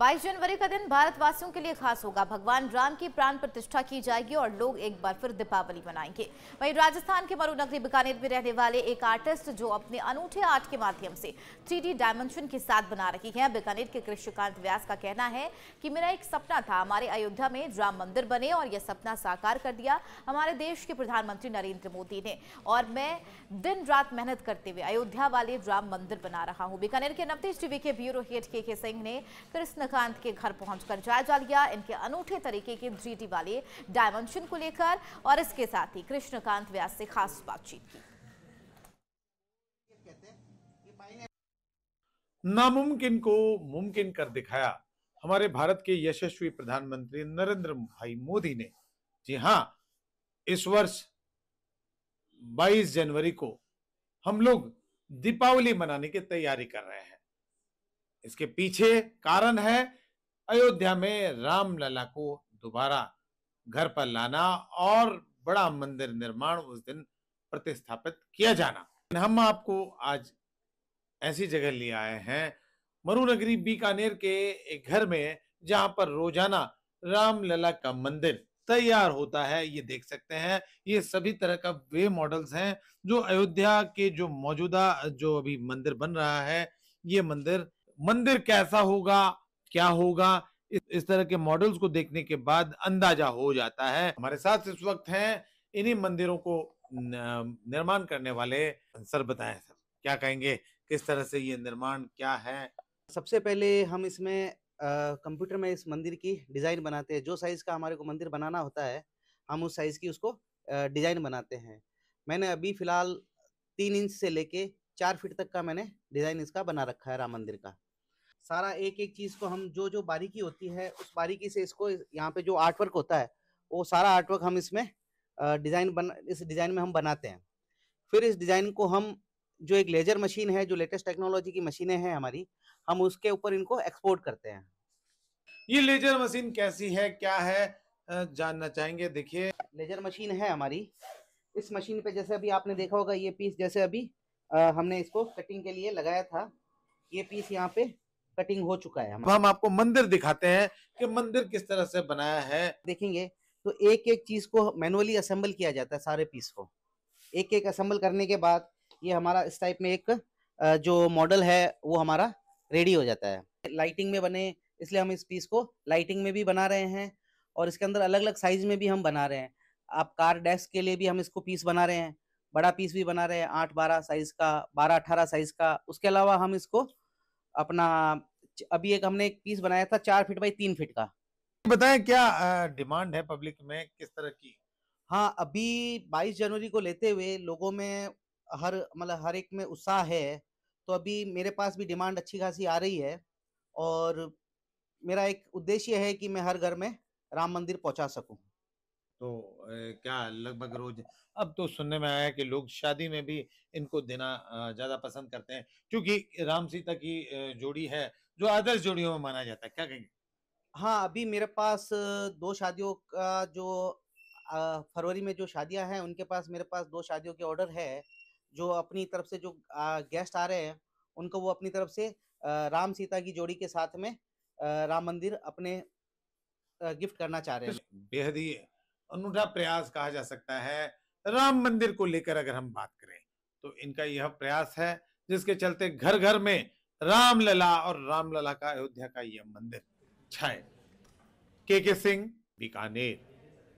22 जनवरी का दिन भारतवासियों के लिए खास होगा भगवान राम की प्राण प्रतिष्ठा की जाएगी और लोग एक बार फिर दीपावली मनाएंगे वहीं राजस्थान के मरुनगरी बीकानेर में रहने वाले एक आर्टिस्ट जो अपने अनूठे आर्ट के माध्यम से थ्री डायमेंशन के साथ बना रही है बीकानेर के कृष्णकांत व्यास का कहना है कि मेरा एक सपना था हमारे अयोध्या में राम मंदिर बने और यह सपना साकार कर दिया हमारे देश के प्रधानमंत्री नरेंद्र मोदी ने और मैं दिन रात मेहनत करते हुए अयोध्या वाले राम मंदिर बना रहा हूँ बीकानेर के नवतीश टीवी के ब्यूरो हेड के सिंह ने कृष्ण रजनीकांत के घर पहुंचकर जायजा लिया इनके अनूठे तरीके के थ्री वाले डायमेंशन को लेकर और इसके साथ ही कृष्णकांत व्यास से खास बातचीत की नामुमकिन को मुमकिन कर दिखाया हमारे भारत के यशस्वी प्रधानमंत्री नरेंद्र भाई मोदी ने जी हाँ इस वर्ष 22 जनवरी को हम लोग दीपावली मनाने की तैयारी कर रहे हैं इसके पीछे कारण है अयोध्या में रामलला को दोबारा घर पर लाना और बड़ा मंदिर निर्माण उस दिन प्रतिस्थापित किया जाना हम आपको आज ऐसी जगह ले आए हैं मरुनगरी बीकानेर के एक घर में जहां पर रोजाना रामलला का मंदिर तैयार होता है ये देख सकते हैं ये सभी तरह का वे मॉडल्स हैं जो अयोध्या के जो मौजूदा जो अभी मंदिर बन रहा है ये मंदिर मंदिर कैसा होगा क्या होगा इस तरह के मॉडल्स को देखने के बाद अंदाजा हो जाता है हमारे साथ इस वक्त हैं इन्हीं मंदिरों को निर्माण करने वाले सर बताएं सर क्या कहेंगे किस तरह से ये निर्माण क्या है सबसे पहले हम इसमें कंप्यूटर में इस मंदिर की डिज़ाइन बनाते हैं जो साइज़ का हमारे को मंदिर बनाना होता है हम उस साइज़ की उसको डिज़ाइन बनाते हैं मैंने अभी फ़िलहाल तीन इंच से लेके चार फीट तक का मैंने डिज़ाइन इसका बना रखा है राम मंदिर का सारा एक एक चीज को हम जो जो बारीकी होती है उस बारीकी से इसको यहाँ पे जो आर्टवर्क होता है वो सारा आर्टवर्क हम इसमें डिजाइन बन इस डिजाइन में हम बनाते हैं फिर इस डिजाइन को हम जो एक लेजर मशीन है जो लेटेस्ट टेक्नोलॉजी की मशीनें हैं हमारी हम उसके ऊपर इनको एक्सपोर्ट करते हैं ये लेजर मशीन कैसी है क्या है जानना चाहेंगे देखिए लेजर मशीन है हमारी इस मशीन पे जैसे अभी आपने देखा होगा ये पीस जैसे अभी आ, हमने इसको कटिंग के लिए लगाया था ये पीस यहाँ पे कटिंग हो चुका है हम तो हम आपको मंदिर दिखाते हैं कि मंदिर किस तरह से बनाया है देखेंगे तो एक एक चीज को मैनुअली असेंबल किया जाता है सारे पीस को एक एक असेंबल करने के बाद ये हमारा इस टाइप में एक जो मॉडल है वो हमारा रेडी हो जाता है लाइटिंग में बने इसलिए हम इस पीस को लाइटिंग में भी बना रहे हैं और इसके अंदर अलग अलग साइज में भी हम बना रहे हैं आप कार डेस्क के लिए भी हम इसको पीस बना रहे हैं बड़ा पीस भी बना रहे हैं आठ बारह साइज का बारह अठारह साइज का उसके अलावा हम इसको अपना अभी एक हमने एक पीस बनाया था चार फीट बाई तीन फीट का बताएं क्या डिमांड है पब्लिक में किस तरह की हाँ अभी बाईस जनवरी को लेते हुए लोगों में हर मतलब हर एक में उत्साह है तो अभी मेरे पास भी डिमांड अच्छी खासी आ रही है और मेरा एक उद्देश्य है कि मैं हर घर में राम मंदिर पहुंचा सकूं तो ए, क्या लगभग रोज अब तो सुनने में आया कि लोग शादी में भी इनको देना ज्यादा पसंद करते हैं क्योंकि राम सीता की जोड़ी है जो आदर्श जोड़ियों में माना जाता है क्या कहेंगे हाँ अभी मेरे पास दो शादियों का जो फरवरी में जो शादियां हैं उनके पास मेरे पास दो शादियों के ऑर्डर है जो अपनी तरफ से जो गेस्ट आ रहे हैं उनको वो अपनी तरफ से राम सीता की जोड़ी के साथ में राम मंदिर अपने गिफ्ट करना चाह रहे तो हैं बेहद ही अनूठा प्रयास कहा जा सकता है राम मंदिर को लेकर अगर हम बात करें तो इनका यह प्रयास है जिसके चलते घर घर में रामलला और रामलला का अयोध्या का यह मंदिर छाए के के सिंह बीकानेर